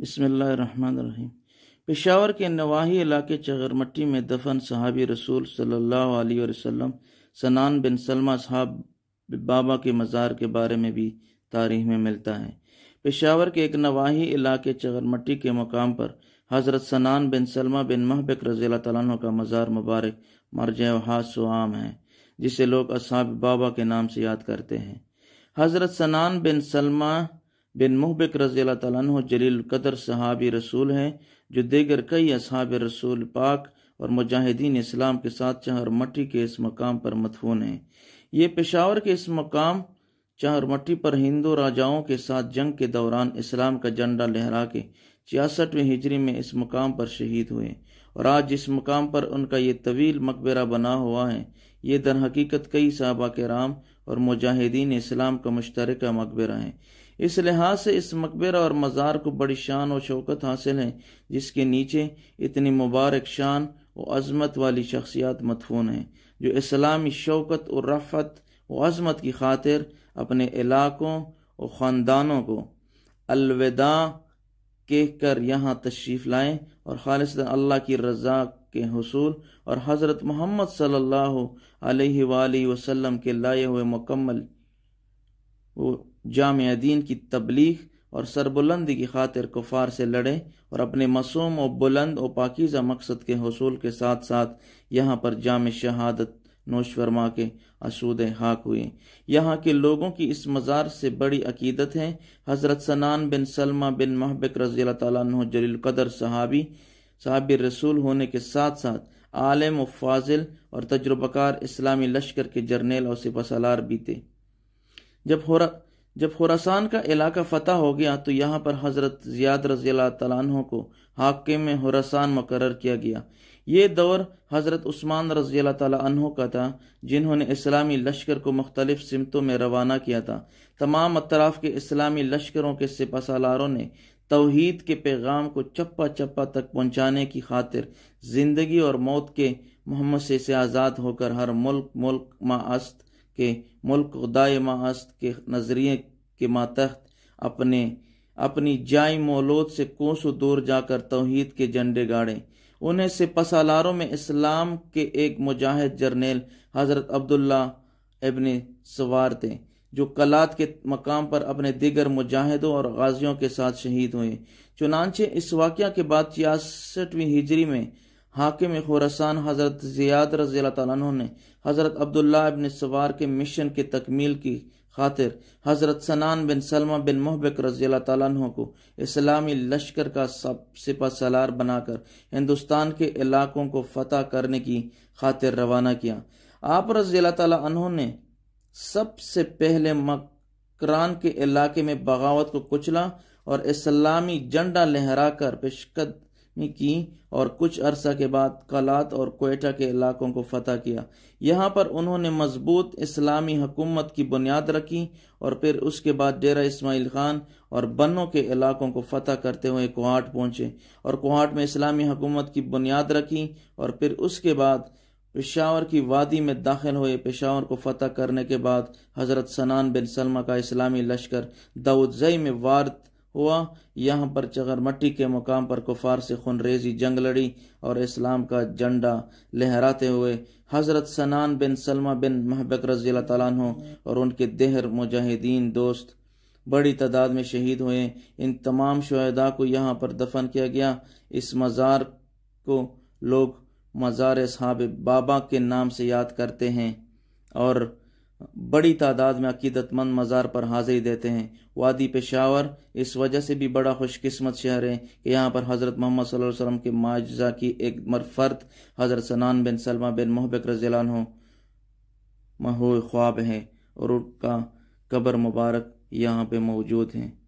बसमीम पेशावर के नवाही इलाके चगरमट्टी में दफन सहाबी रसूल सल्लल्लाहु अलैहि वसल्लम सनान बिन सलमा साहब बाबा के मज़ार के बारे में भी तारीख में मिलता है पेशावर के एक नवाही इलाके चगरमट्टी के मकाम पर हज़रत सनान बिन सलमा बिन महबक रज़ी तु का मज़ार मुबारक मरज सुआम है जिसे लोग असाब बाबा के नाम से याद करते हैं हज़रत सनान बिन सलमा बिन मुहबिक रजी तु जलील कदर सहाबी रसूल हैं जो दीगर कई असहाब रसूल पाक और मुजाहिदीन इस्लाम के साथ चहर मट्टी के इस मकाम पर मदफून हैं ये पेशावर के इस मकाम चहर मट्टी पर हिंदू राजाओं के साथ जंग के दौरान इस्लाम का झंडा लहरा के छियासठवें हिजरी में इस मकाम पर शहीद हुए और आज इस मकाम पर उनका ये तवील मकबरा बना हुआ है ये दर हकीकत कई साहबा के राम और मुजाहिदीन इस्लाम का मुश्तरक मकबरा है इस लिहाज से इस मकबरा और मज़ार को बड़ी शान और शौकत हासिल है जिसके नीचे इतनी मुबारक शान और अजमत वाली शख्सियात मदफून हैं जो इस्लामी शौकत और रफ़त और अजमत की खातिर अपने इलाकों और ख़ानदानों को अलविदा कह कर यहाँ तशरीफ़ लाएँ और खालिश अल्लाह की रजा के हसूल और हज़रत मोहम्मद सल्लल्लाहु अलैहि वसल्लम के लाए हुए मुकम्मल जाम दीन की तबलीग और सरबुलंद की खातिर कुफार से लड़े और अपने मसूम और बुलंद और पाकिज़ा मकसद के हसूल के साथ साथ यहाँ पर जाम शहादत नोश फरमा के असूद हाक हुए यहाँ के लोगों की इस मज़ार से बड़ी अकीदत है हज़रत सनान बिन सलमा बिन महबक रज़ी अल्लाह जलीलकदर सहाबी साहब रसूल होने के साथ साथ आलम व फाजिल और तजुर्बकार इस्लामी लश्कर के जर्नेल और सिपा सलार भी थे जब जब खुरासान का इलाका फतह हो गया तो यहाँ पर हज़रत ज़ियाद रजी तलानों को हाकिम में खुरासान मुकर किया गया ये दौर हज़रत उस्मान रजी तहों का था जिन्होंने इस्लामी लश्कर को मुख्तलिफ सिमतों में रवाना किया था तमाम अतराफ़ के इस्लामी लश्करों के सिपहसालारों ने तोहद के पैगाम को चप्पा चप्पा तक पहुँचाने की खातिर ज़िंदगी और मौत के मोहम्मद से आज़ाद होकर हर मुल्क मुल्क मास्त के मुल्क खुदाए माहस्त के नज़रिए के मातहत अपने अपनी जाय मोलोद से कोसों दूर जाकर तोहहीद के झंडे गाड़े उन्हें से पसालारों में इस्लाम के एक मुजाहिद जर्नेल हज़रत अब्दुल्ला इबन सवार थे जो कलात के मकाम पर अपने दिगर मुजाहिदों और गाजियों के साथ शहीद हुए चुनाचे इस वाक्य के बाद छियासठवीं हिजरी में हाकिम खुरसान हज़रत ज़ियाद रजील तु ने हज़रत अब्दुल्ला बिन सवार के मिशन की तकमील की खातिर हज़रत सनान बिन सलमा बिन मोहबिक रजील तु को इस्लामी लश्कर का सब सिपा सलार बनाकर हिंदुस्तान के इलाकों को फतेह करने की खातिर रवाना किया आप रज़ी तु ने सबसे पहले मकरान के इलाके में बगावत को कुचला और इस्लामी झंडा लहरा कर पेशकद में की और कुछ अरसा के बाद कलात और कोयटा के इलाकों को फतह किया यहाँ पर उन्होंने मजबूत इस्लामी हुकूमत की बुनियाद रखी और फिर उसके बाद डेरा इस्माइल खान और बन्नों के इलाकों को फतह करते हुए कोहाट पहुंचे और कोहाट में इस्लामी हुकूमत की बुनियाद रखी और फिर उसके बाद पेशावर की वादी में दाखिल हुए पेशावर को फतह करने के बाद हज़रत सनान बिन सलमा का इस्लामी लश्कर दाऊदजई में वारत हुआ यहाँ पर चगर मट्टी के मुकाम पर कुफार से खुनरेजी जंग लड़ी और इस्लाम का झंडा लहराते हुए हज़रत सनान बिन सलमा बिन महबक रजील तला और उनके देहर मुजाहिदीन दोस्त बड़ी तादाद में शहीद हुए इन तमाम शहदा को यहाँ पर दफन किया गया इस मज़ार को लोग मज़ार साहब बाबा के नाम से याद करते हैं और बड़ी तादाद में अकीदतमंद मज़ार पर हाजिरी देते हैं वादी पेशावर इस वजह से भी बड़ा खुशकस्मत शहर है कि यहाँ पर हज़रत मोहम्मद सल्लल्लाहु अलैहि वसल्लम के माजा की एक मरफर्द हज़रत सनान बिन सलमा बिन मोहबक रजीलान हो महो ख्वाब हैं और उनका कब्र मुबारक यहाँ पे मौजूद हैं